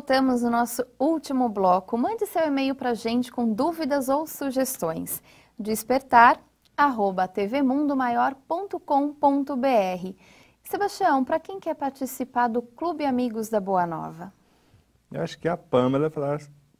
voltamos no nosso último bloco. Mande seu e-mail para a gente com dúvidas ou sugestões. Despertar arroba tvmundomaior.com.br. Sebastião, para quem quer participar do Clube Amigos da Boa Nova? Eu acho que a Pâmela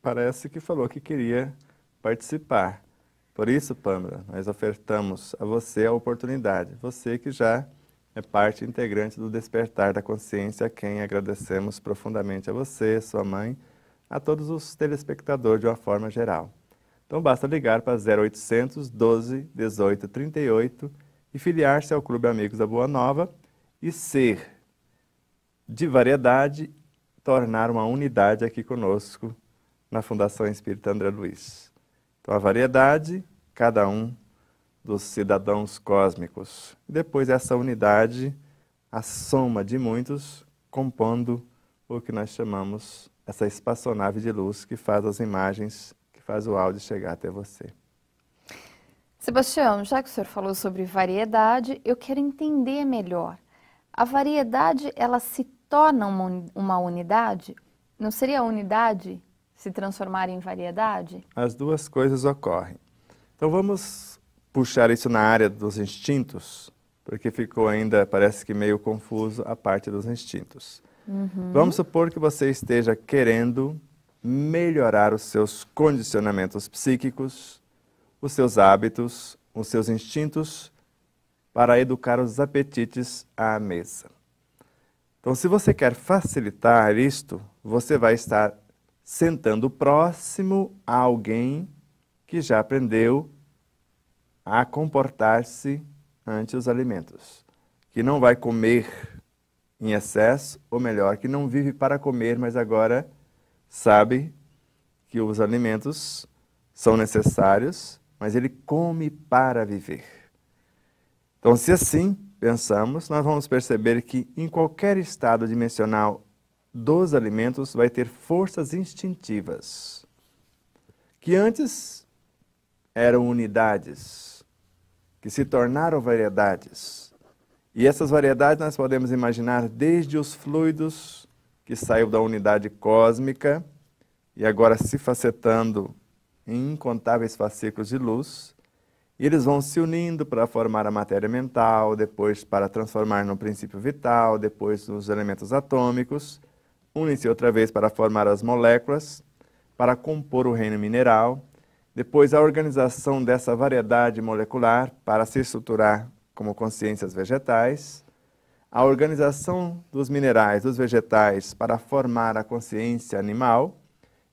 parece que falou que queria participar. Por isso, Pâmela, nós ofertamos a você a oportunidade. Você que já é parte integrante do despertar da consciência, a quem agradecemos profundamente a você, sua mãe, a todos os telespectadores de uma forma geral. Então basta ligar para 0800 12 18 38 e filiar-se ao Clube Amigos da Boa Nova e ser de variedade, tornar uma unidade aqui conosco na Fundação Espírita André Luiz. Então a variedade, cada um dos cidadãos cósmicos. Depois, essa unidade, a soma de muitos, compondo o que nós chamamos essa espaçonave de luz que faz as imagens, que faz o áudio chegar até você. Sebastião, já que o senhor falou sobre variedade, eu quero entender melhor. A variedade, ela se torna uma unidade? Não seria a unidade se transformar em variedade? As duas coisas ocorrem. Então vamos puxar isso na área dos instintos, porque ficou ainda, parece que meio confuso, a parte dos instintos. Uhum. Vamos supor que você esteja querendo melhorar os seus condicionamentos psíquicos, os seus hábitos, os seus instintos, para educar os apetites à mesa. Então, se você quer facilitar isto, você vai estar sentando próximo a alguém que já aprendeu a comportar-se ante os alimentos, que não vai comer em excesso, ou melhor, que não vive para comer, mas agora sabe que os alimentos são necessários, mas ele come para viver. Então, se assim pensamos, nós vamos perceber que em qualquer estado dimensional dos alimentos vai ter forças instintivas, que antes eram unidades que se tornaram variedades. E essas variedades nós podemos imaginar desde os fluidos que saiu da unidade cósmica e agora se facetando em incontáveis fascículos de luz, e eles vão se unindo para formar a matéria mental, depois para transformar no princípio vital, depois nos elementos atômicos, unem-se outra vez para formar as moléculas, para compor o reino mineral, depois, a organização dessa variedade molecular para se estruturar como consciências vegetais. A organização dos minerais, dos vegetais, para formar a consciência animal.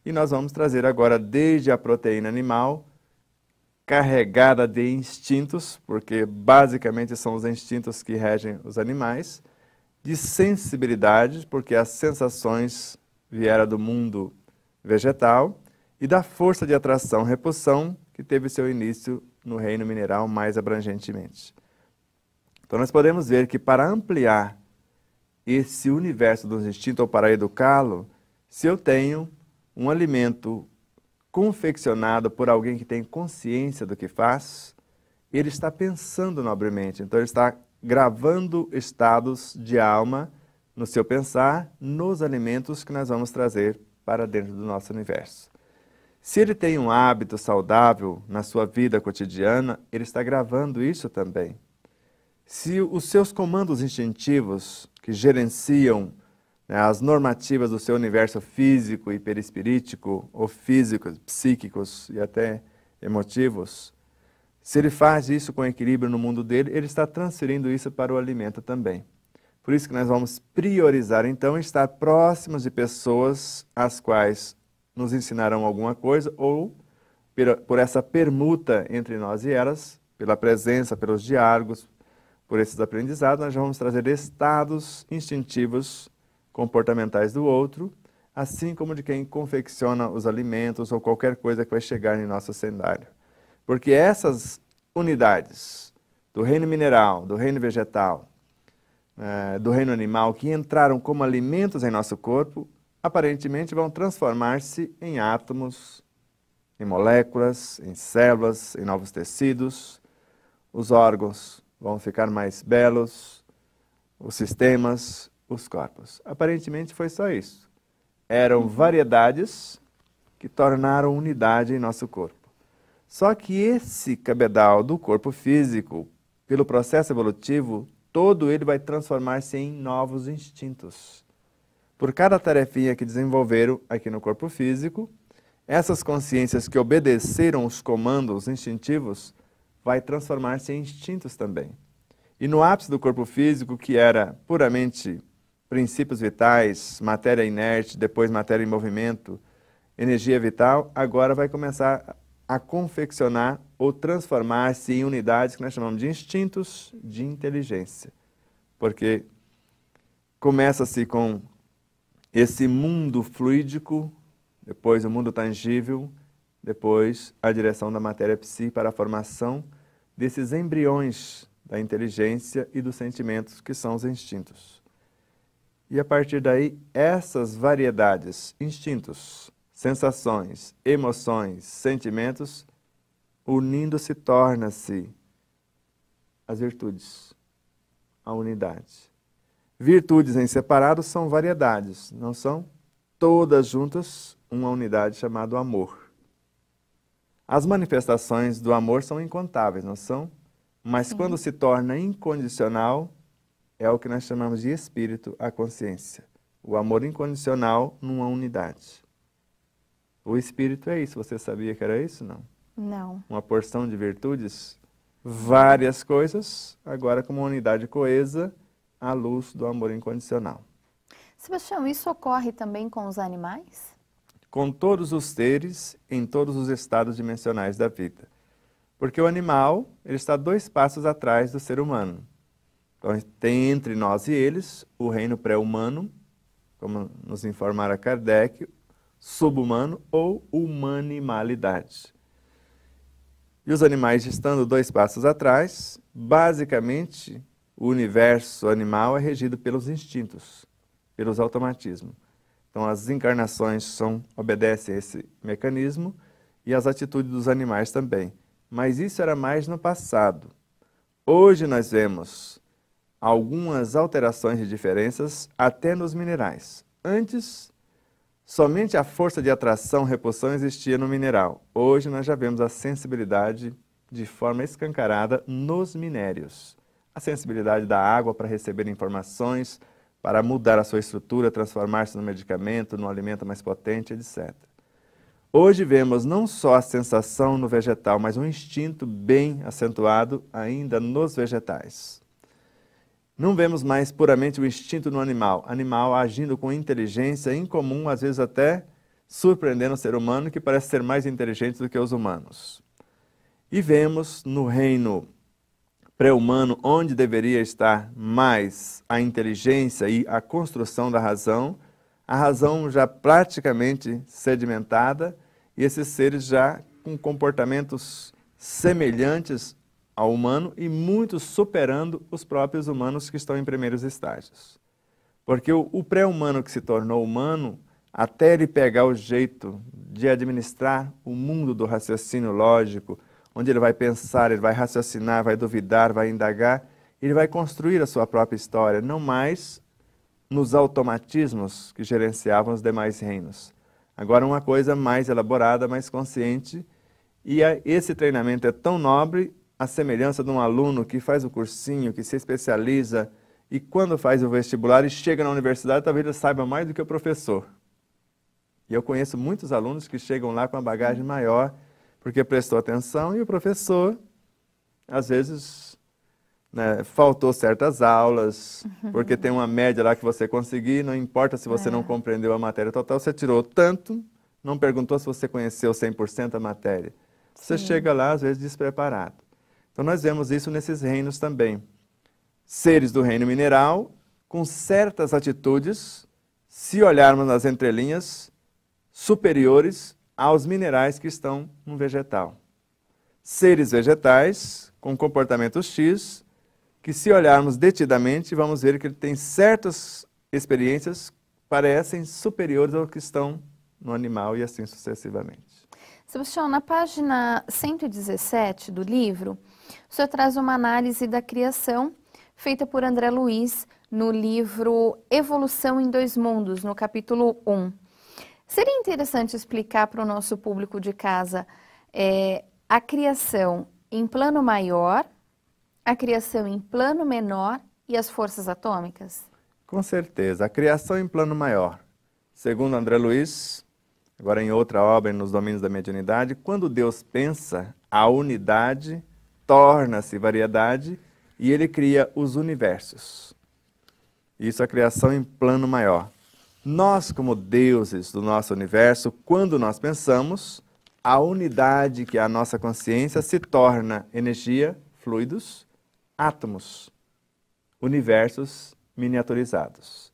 E nós vamos trazer agora, desde a proteína animal, carregada de instintos, porque basicamente são os instintos que regem os animais, de sensibilidade, porque as sensações vieram do mundo vegetal, e da força de atração-repulsão que teve seu início no reino mineral mais abrangentemente. Então nós podemos ver que para ampliar esse universo dos instintos ou para educá-lo, se eu tenho um alimento confeccionado por alguém que tem consciência do que faz, ele está pensando nobremente, então ele está gravando estados de alma no seu pensar nos alimentos que nós vamos trazer para dentro do nosso universo. Se ele tem um hábito saudável na sua vida cotidiana, ele está gravando isso também. Se os seus comandos instintivos, que gerenciam né, as normativas do seu universo físico e perispirítico, ou físicos, psíquicos e até emotivos, se ele faz isso com equilíbrio no mundo dele, ele está transferindo isso para o alimento também. Por isso que nós vamos priorizar, então, estar próximos de pessoas às quais nos ensinarão alguma coisa, ou por essa permuta entre nós e elas, pela presença, pelos diálogos, por esses aprendizados, nós já vamos trazer estados instintivos comportamentais do outro, assim como de quem confecciona os alimentos ou qualquer coisa que vai chegar em nosso cenário. Porque essas unidades do reino mineral, do reino vegetal, eh, do reino animal, que entraram como alimentos em nosso corpo, aparentemente vão transformar-se em átomos, em moléculas, em células, em novos tecidos. Os órgãos vão ficar mais belos, os sistemas, os corpos. Aparentemente foi só isso. Eram uhum. variedades que tornaram unidade em nosso corpo. Só que esse cabedal do corpo físico, pelo processo evolutivo, todo ele vai transformar-se em novos instintos por cada tarefinha que desenvolveram aqui no corpo físico, essas consciências que obedeceram os comandos instintivos vai transformar-se em instintos também. E no ápice do corpo físico, que era puramente princípios vitais, matéria inerte, depois matéria em movimento, energia vital, agora vai começar a confeccionar ou transformar-se em unidades que nós chamamos de instintos de inteligência. Porque começa-se com esse mundo fluídico, depois o mundo tangível, depois a direção da matéria psi para a formação desses embriões da inteligência e dos sentimentos que são os instintos. E a partir daí, essas variedades, instintos, sensações, emoções, sentimentos, unindo-se torna-se as virtudes, a unidade. Virtudes em separado são variedades, não são todas juntas uma unidade chamada amor. As manifestações do amor são incontáveis, não são? Mas Sim. quando se torna incondicional, é o que nós chamamos de espírito, a consciência. O amor incondicional numa unidade. O espírito é isso, você sabia que era isso? Não. Não. Uma porção de virtudes, várias coisas, agora com uma unidade coesa à luz do amor incondicional. Sebastião, isso ocorre também com os animais? Com todos os seres em todos os estados dimensionais da vida. Porque o animal, ele está dois passos atrás do ser humano. Então, tem entre nós e eles o reino pré-humano, como nos informara Kardec, subhumano ou humanimalidade. E os animais estando dois passos atrás, basicamente o universo animal é regido pelos instintos, pelos automatismos. Então as encarnações são, obedecem a esse mecanismo e as atitudes dos animais também. Mas isso era mais no passado. Hoje nós vemos algumas alterações e diferenças até nos minerais. Antes, somente a força de atração repulsão existia no mineral. Hoje nós já vemos a sensibilidade de forma escancarada nos minérios a sensibilidade da água para receber informações, para mudar a sua estrutura, transformar-se no medicamento, no alimento mais potente, etc. Hoje vemos não só a sensação no vegetal, mas um instinto bem acentuado ainda nos vegetais. Não vemos mais puramente o instinto no animal, animal agindo com inteligência incomum, às vezes até surpreendendo o ser humano, que parece ser mais inteligente do que os humanos. E vemos no reino pré-humano onde deveria estar mais a inteligência e a construção da razão, a razão já praticamente sedimentada e esses seres já com comportamentos semelhantes ao humano e muito superando os próprios humanos que estão em primeiros estágios. Porque o, o pré-humano que se tornou humano, até ele pegar o jeito de administrar o mundo do raciocínio lógico, onde ele vai pensar, ele vai raciocinar, vai duvidar, vai indagar, ele vai construir a sua própria história, não mais nos automatismos que gerenciavam os demais reinos. Agora, uma coisa mais elaborada, mais consciente, e é, esse treinamento é tão nobre, a semelhança de um aluno que faz o cursinho, que se especializa, e quando faz o vestibular e chega na universidade, talvez ele saiba mais do que o professor. E eu conheço muitos alunos que chegam lá com uma bagagem maior porque prestou atenção e o professor, às vezes, né, faltou certas aulas, uhum. porque tem uma média lá que você conseguir, não importa se você é. não compreendeu a matéria total, você tirou tanto, não perguntou se você conheceu 100% a matéria. Você Sim. chega lá, às vezes, despreparado. Então, nós vemos isso nesses reinos também. Seres do reino mineral, com certas atitudes, se olharmos nas entrelinhas, superiores aos minerais que estão no vegetal. Seres vegetais com comportamento X, que se olharmos detidamente, vamos ver que ele tem certas experiências parecem superiores ao que estão no animal e assim sucessivamente. Sebastião, na página 117 do livro, o senhor traz uma análise da criação feita por André Luiz no livro Evolução em Dois Mundos, no capítulo 1. Seria interessante explicar para o nosso público de casa é, a criação em plano maior, a criação em plano menor e as forças atômicas? Com certeza. A criação em plano maior. Segundo André Luiz, agora em outra obra, Nos Domínios da Mediunidade, quando Deus pensa, a unidade torna-se variedade e ele cria os universos. Isso é a criação em plano maior. Nós, como deuses do nosso universo, quando nós pensamos, a unidade que é a nossa consciência se torna energia, fluidos, átomos, universos miniaturizados.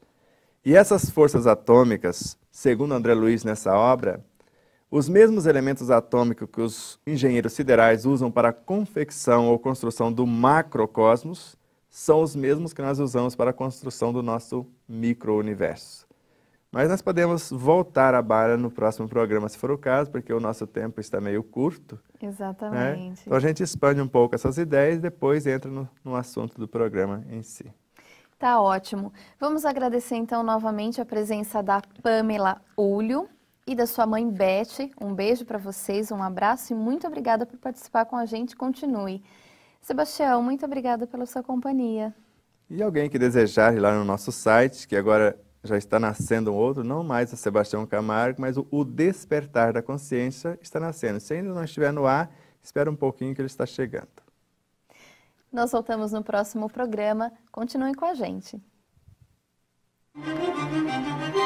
E essas forças atômicas, segundo André Luiz nessa obra, os mesmos elementos atômicos que os engenheiros siderais usam para a confecção ou construção do macrocosmos são os mesmos que nós usamos para a construção do nosso micro-universo. Mas nós podemos voltar à barra no próximo programa, se for o caso, porque o nosso tempo está meio curto. Né? Exatamente. Né? Então a gente expande um pouco essas ideias e depois entra no, no assunto do programa em si. Tá ótimo. Vamos agradecer então novamente a presença da Pamela Ulho e da sua mãe Beth. Um beijo para vocês, um abraço e muito obrigada por participar com a gente. Continue. Sebastião, muito obrigada pela sua companhia. E alguém que desejar ir lá no nosso site, que agora já está nascendo um outro, não mais o Sebastião Camargo, mas o, o despertar da consciência está nascendo. Se ainda não estiver no ar, espera um pouquinho que ele está chegando. Nós voltamos no próximo programa. Continuem com a gente. Música